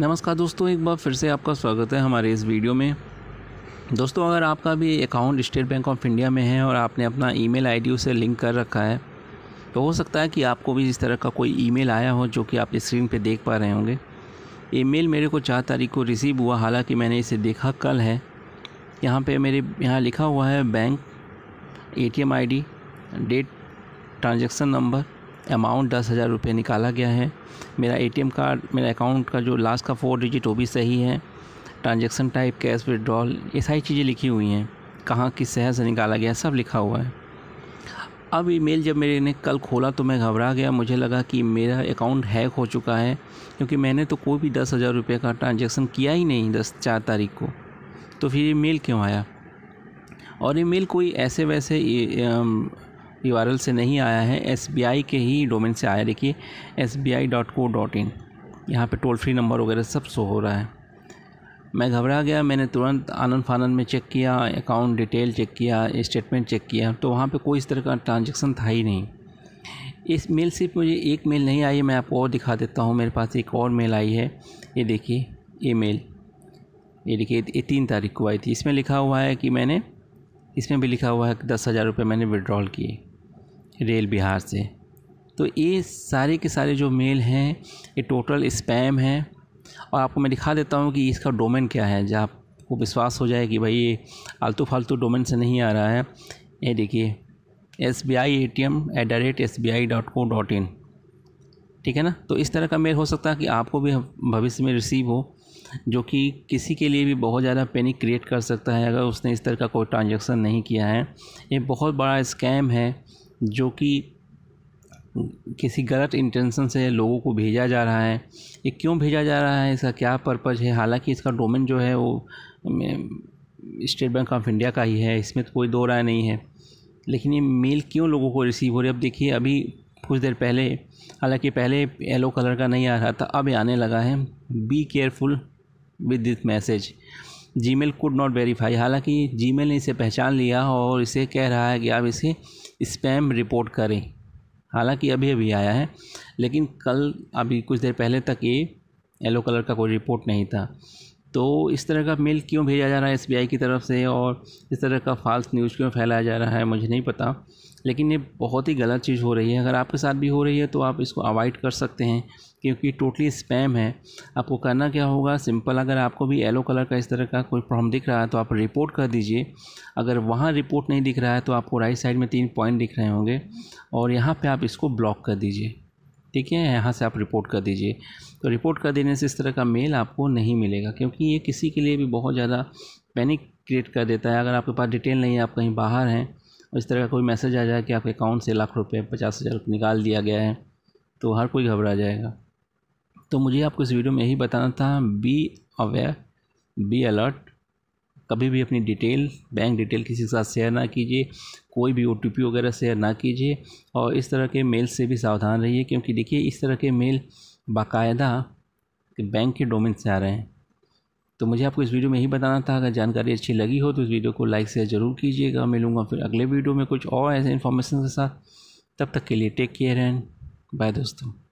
नमस्कार दोस्तों एक बार फिर से आपका स्वागत है हमारे इस वीडियो में दोस्तों अगर आपका भी account state bank of India में है और आपने अपना ईमेल आईडी उसे लिंक कर रखा है तो हो सकता है कि आपको भी इस तरह का कोई ईमेल आया हो जो कि आप स्क्रीन पर देख पा रहे होंगे ईमेल मेरे को चार तारीख को रिसीव हुआ हालांकि मैंने इसे देखा कल है यहाँ पे मेरे यहाँ लिखा हुआ है bank A T date transaction number amount दस हज़ार रुपये निकाला गया है मेरा एटीएम कार्ड मेरा अकाउंट का जो लास्ट का फोर डिजिट वो भी सही है ट्रांजेक्शन टाइप कैश विड्रॉल ये सारी चीज़ें लिखी हुई हैं कहाँ किस शहर से निकाला गया सब लिखा हुआ है अब ईमेल जब मेरे ने कल खोला तो मैं घबरा गया मुझे लगा कि मेरा अकाउंट हैक हो चुका है क्योंकि मैंने तो कोई भी दस हज़ार रुपये का ट्रांजेक्शन किया ही नहीं दस चार तारीख को तो फिर ये मेल क्यों आया और ये मेल कोई ऐसे वैसे यू से नहीं आया है एस के ही डोमेन से आया देखिए S B I dot co dot in यहाँ पर टोल फ्री नंबर वगैरह सब शो हो रहा है मैं घबरा गया मैंने तुरंत आनंद फानंद में चेक किया अकाउंट डिटेल चेक किया स्टेटमेंट चेक किया तो वहाँ पे कोई इस तरह का ट्रांजेक्शन था ही नहीं इस मेल से मुझे एक मेल नहीं आई मैं आपको और दिखा देता हूँ मेरे पास एक और मेल आई है ये देखिए ये मेल ये देखिए ये तीन तारीख को आई थी इसमें लिखा हुआ है कि मैंने इसमें भी लिखा हुआ है कि दस हज़ार रुपये मैंने विड्रॉल किए रेल बिहार से तो ये सारे के सारे जो मेल हैं ये टोटल स्पैम है और आपको मैं दिखा देता हूँ कि इसका डोमेन क्या है जहाँ आपको विश्वास हो जाए कि भाई ये आलतू फालतू डोमेन से नहीं आ रहा है ये देखिए S B I A T M at the rate S B I dot co dot in ठीक है ना तो इस तरह का मेल हो सकता है कि आपको भी भविष्य में रिसीव हो जो कि किसी के लिए भी बहुत ज़्यादा पैनिक क्रिएट कर सकता है अगर उसने इस तरह का कोई ट्रांजेक्शन नहीं किया है ये बहुत बड़ा स्कैम है जो कि किसी गलत इंटेंशन से लोगों को भेजा जा रहा है ये क्यों भेजा जा रहा है इसका क्या पर्पज़ है हालांकि इसका डोमेन जो है वो स्टेट बैंक ऑफ इंडिया का ही है इसमें तो कोई दो राय नहीं है लेकिन ये मेल क्यों लोगों को रिसीव हो रही है अब देखिए अभी कुछ देर पहले हालांकि पहले येलो कलर का नहीं आ रहा था अब आने लगा है be careful with this message Gmail could not verify हालांकि जीमेल ने इसे पहचान लिया और इसे कह रहा है कि आप इसे स्पैम रिपोर्ट करें हालांकि अभी अभी आया है लेकिन कल अभी कुछ देर पहले तक ये येलो कलर का कोई रिपोर्ट नहीं था तो इस तरह का मेल क्यों भेजा जा रहा है आई की तरफ से और इस तरह का फाल्स न्यूज़ क्यों फैलाया जा रहा है मुझे नहीं पता लेकिन ये बहुत ही गलत चीज़ हो रही है अगर आपके साथ भी हो रही है तो आप इसको अवॉइड कर सकते हैं क्योंकि टोटली स्पैम है आपको करना क्या होगा सिंपल अगर आपको भी येलो कलर का इस तरह का कोई प्रॉब्लम दिख रहा है तो आप रिपोर्ट कर दीजिए अगर वहाँ रिपोर्ट नहीं दिख रहा है तो आपको राइट साइड में तीन पॉइंट दिख रहे होंगे और यहाँ पर आप इसको ब्लॉक कर दीजिए ठीक है यहाँ से आप रिपोर्ट कर दीजिए तो रिपोर्ट कर देने से इस तरह का मेल आपको नहीं मिलेगा क्योंकि ये किसी के लिए भी बहुत ज़्यादा पैनिक क्रिएट कर देता है अगर आपके पास डिटेल नहीं है आप कहीं बाहर हैं इस तरह का कोई मैसेज आ जाए कि आपके अकाउंट से लाख रुपये पचास हज़ार निकाल दिया गया है तो हर कोई घबरा जाएगा तो मुझे आपको इस वीडियो में यही बताना था बी अवेयर बी अलर्ट कभी भी अपनी डिटेल बैंक डिटेल किसी के साथ शेयर ना कीजिए कोई भी ओ वगैरह शेयर ना कीजिए और इस तरह के मेल से भी सावधान रहिए क्योंकि देखिए इस तरह के मेल बाकायदा बैंक के डोमेन से आ रहे हैं तो मुझे आपको इस वीडियो में ही बताना था अगर जानकारी अच्छी लगी हो तो इस वीडियो को लाइक शेयर जरूर कीजिएगा मिलूंगा फिर अगले वीडियो में कुछ और ऐसे इन्फॉर्मेशन के साथ तब तक के लिए टेक केयर एंड बाय दोस्तों